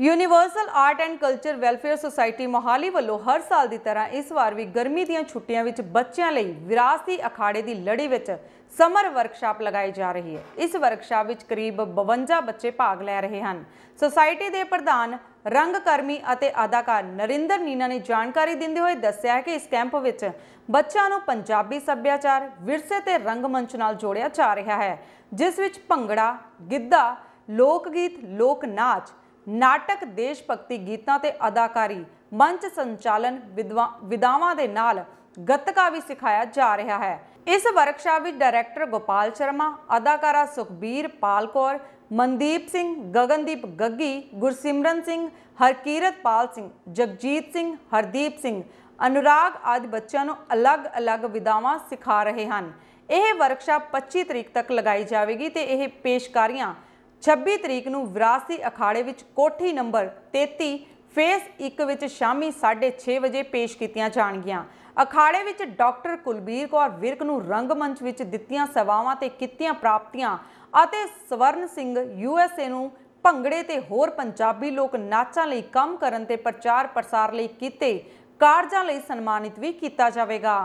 universal art and culture welfare society Mohali ਵੱਲੋਂ ਹਰ ਸਾਲ ਦੀ ਤਰ੍ਹਾਂ ਇਸ ਵਾਰ ਵੀ ਗਰਮੀ ਦੀਆਂ ਛੁੱਟੀਆਂ ਵਿੱਚ ਬੱਚਿਆਂ ਲਈ ਵਿਰਾਸਤੀ ਅਖਾੜੇ ਦੀ ਲੜੀ ਵਿੱਚ ਸਮਰ ਵਰਕਸ਼ਾਪ ਲਗਾਈ ਜਾ ਰਹੀ ਹੈ ਇਸ ਵਰਕਸ਼ਾਪ ਵਿੱਚ ਕਰੀਬ 52 ਬੱਚੇ ਭਾਗ ਲੈ ਰਹੇ ਹਨ ਸੁਸਾਇਟੀ ਦੇ ਪ੍ਰਧਾਨ ਰੰਗਕਰਮੀ ਅਤੇ ਅਦਾਕਾਰ ਨਰਿੰਦਰ ਨੀਨਾ ਨੇ ਜਾਣਕਾਰੀ ਦਿੰਦੇ ਹੋਏ ਦੱਸਿਆ ਹੈ ਕਿ ਇਸ ਕੈਂਪ ਵਿੱਚ ਬੱਚਿਆਂ ਨੂੰ ਪੰਜਾਬੀ ਸੱਭਿਆਚਾਰ ਵਿਰਸੇ ਤੇ ਰੰਗਮੰਚ ਨਾਲ ਜੋੜਿਆ ਜਾ ਰਿਹਾ ਹੈ ਜਿਸ ਵਿੱਚ ਭੰਗੜਾ ਗਿੱਧਾ ਲੋਕ ਗੀਤ ਲੋਕ ਨਾਚ ਨਾਟਕ ਦੇਸ਼ ਭਗਤੀ ਗੀਤਾਂ ਤੇ ਅਦਾਕਾਰੀ ਮੰਚ ਸੰਚਾਲਨ ਵਿਦਵਾਵਾਂ ਦੇ ਨਾਲ ਗੱਤਕਾ ਵੀ ਸਿਖਾਇਆ ਜਾ ਰਿਹਾ ਹੈ ਇਸ ਵਰਕਸ਼ਾਪ ਵਿੱਚ ਡਾਇਰੈਕਟਰ ਗੋਪਾਲ ਸ਼ਰਮਾ ਅਦਾਕਾਰਾ ਸੁਖਬੀਰ ਪਾਲਕੌਰ ਮਨਦੀਪ ਸਿੰਘ ਗਗਨਦੀਪ ਗੱਗੀ ਗੁਰਸਿਮਰਨ ਸਿੰਘ ਹਰਕੀਰਤ ਪਾਲ ਸਿੰਘ ਜਗਜੀਤ ਸਿੰਘ ਹਰਦੀਪ ਸਿੰਘ ਅਨੁਰਾਗ ਆਦਿ ਬੱਚਿਆਂ ਨੂੰ ਅਲੱਗ-ਅਲੱਗ ਵਿਦਾਵਾਂ ਸਿਖਾ ਰਹੇ ਹਨ ਇਹ ਵਰਕਸ਼ਾਪ 25 ਤਰੀਕ ਤੱਕ ਲਗਾਈ ਜਾਵੇਗੀ ਤੇ ਇਹ ਪੇਸ਼ਕਾਰੀਆਂ 26 ਤਰੀਕ ਨੂੰ ਵਿਰਾਸਤੀ ਅਖਾੜੇ ਵਿੱਚ ਕੋਠੀ ਨੰਬਰ 33 ਫੇਸ 1 ਵਿੱਚ ਸ਼ਾਮੀ 6:30 ਵਜੇ ਪੇਸ਼ ਕੀਤੀਆਂ ਜਾਣਗੀਆਂ ਅਖਾੜੇ ਵਿੱਚ ਡਾਕਟਰ ਕੁਲਬੀਰ ਕੌਰ ਵਿਰਕ ਨੂੰ ਰੰਗਮੰਚ ਵਿੱਚ ਦਿੱਤੀਆਂ ਸੇਵਾਵਾਂ ਤੇ ਕੀਤੀਆਂ ਪ੍ਰਾਪਤੀਆਂ ਅਤੇ ਸਵਰਨ ਸਿੰਘ ਯੂਐਸਏ ਨੂੰ ਭੰਗੜੇ ਤੇ ਹੋਰ ਪੰਜਾਬੀ ਲੋਕ ਨਾਚਾਂ ਲਈ ਕੰਮ ਕਰਨ ਤੇ ਪ੍ਰਚਾਰ ਪ੍ਰਸਾਰ ਲਈ ਕੀਤੇ ਕਾਰਜਾਂ ਲਈ ਸਨਮਾਨਿਤ ਵੀ ਕੀਤਾ ਜਾਵੇਗਾ